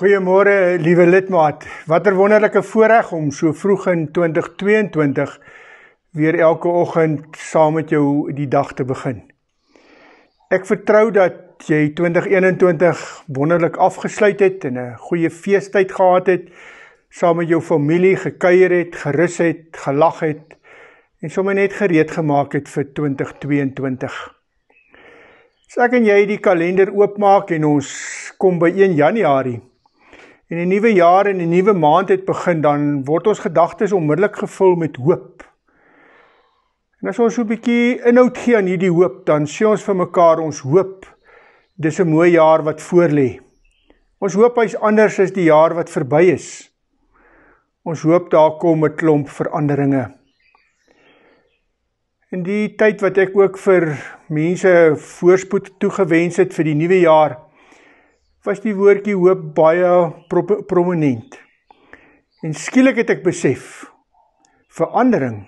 Goeiemôre liewe lidmaat. Watter wonderlike voorreg om so vroeg in 2022 weer elke oggend saam met jou die dag te begin. Ek vertrou dat jy 2021 wonderlik afgesluit het en 'n goeie feestyd gehad het saam met jou familie, gekuier het, gerus het, gelag het en sommer net gereed gemaak het vir 2022. As ek en jy die kalender oopmaak en ons kom by 1 Januarie en 'n nuwe jaar en 'n nuwe maand het begin, dan word ons gedagtes onmiddellik gevul met hoop. En as ons so 'n bietjie inhoud gee aan hierdie hoop, dan sê ons vir mekaar ons hoop dis 'n mooi jaar wat voorlê. Ons hoop hy's anders as die jaar wat verby is. Ons hoop daar kom 'n klomp veranderinge. In die tyd wat ek ook vir mense voorspoed toegewens het vir die nuwe jaar, was die woordjie hoop baie pro prominent. En skielik het ek besef verandering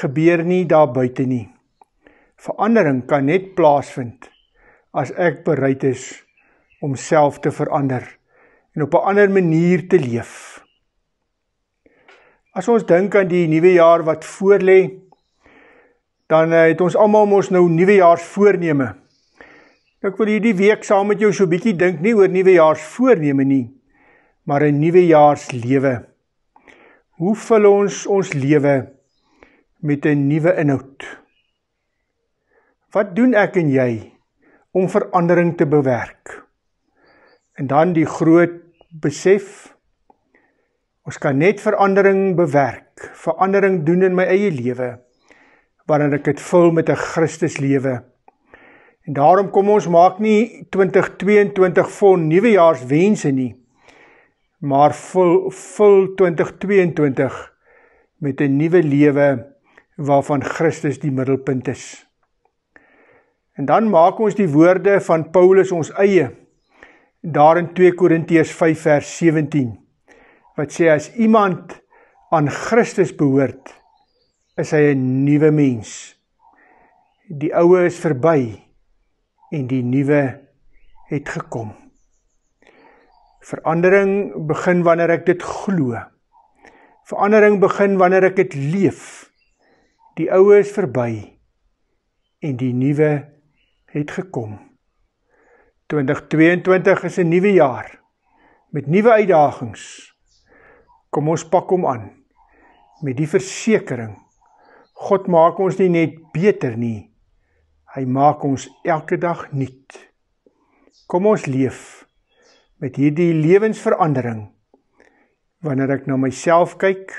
gebeur nie daar buite nie. Verandering kan net plaasvind as ek bereid is om self te verander en op 'n ander manier te leef. As ons dink aan die nuwe jaar wat voorlê, dan eh, het ons almal mos nou nuwejaars voorneme. Ek wil hierdie week saam met jou so 'n bietjie dink nie oor nuwejaarsvoorneme nie, maar 'n nuwejaarslewe. Hoe vul ons ons lewe met 'n nuwe inhoud? Wat doen ek en jy om verandering te bewerk? En dan die groot besef ons kan net verandering bewerk, verandering doen in my eie lewe wanneer ek dit vul met 'n Christuslewe En daarom kom ons maak nie 2022 vol nuwejaarswense nie, maar vul vul 2022 met 'n nuwe lewe waarvan Christus die middelpunt is. En dan maak ons die woorde van Paulus ons eie daar in 2 Korintiërs 5 vers 17 wat sê as iemand aan Christus behoort is hy 'n nuwe mens. Die ou is verby en die nuwe het gekom. Verandering begin wanneer ek dit glo. Verandering begin wanneer ek dit leef. Die ou is verby en die nuwe het gekom. 2022 is 'n nuwe jaar met nuwe uitdagings. Kom ons pak hom aan met die versekering. God maak ons nie net beter nie, Hy maak ons elke dag nuut. Kom ons leef met hierdie lewensverandering. Wanneer ek na myself kyk,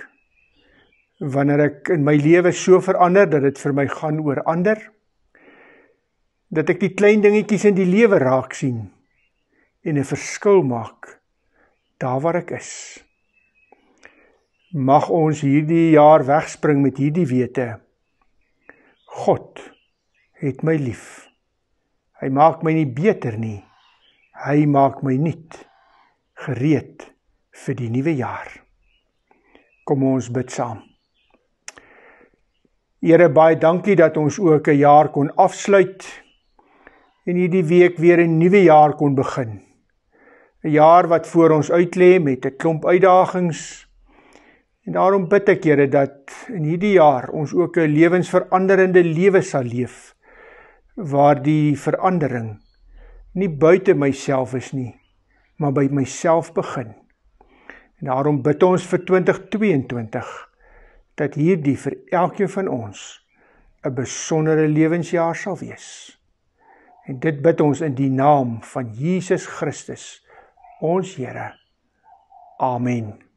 wanneer ek in my lewe so verander dat dit vir my gaan oor ander, dat ek die klein dingetjies in die lewe raak sien en 'n verskil maak daar waar ek is. Mag ons hierdie jaar wegspring met hierdie wete. God het my lief. Hy maak my nie beter nie. Hy maak my nuut gereed vir die nuwe jaar. Kom ons bid saam. Here baie dankie dat ons ook 'n jaar kon afsluit en hierdie week weer 'n nuwe jaar kon begin. 'n Jaar wat voor ons uitlê met 'n klomp uitdagings. En daarom bid ek Here dat in hierdie jaar ons ook 'n lewensveranderende lewe sal leef. Leven waar die verandering nie buite myself is nie, maar by myself begin. En daarom bid ons vir 2022 dat hierdie vir elkeen van ons 'n besondere lewensjaar sal wees. En dit bid ons in die naam van Jesus Christus, ons Here. Amen.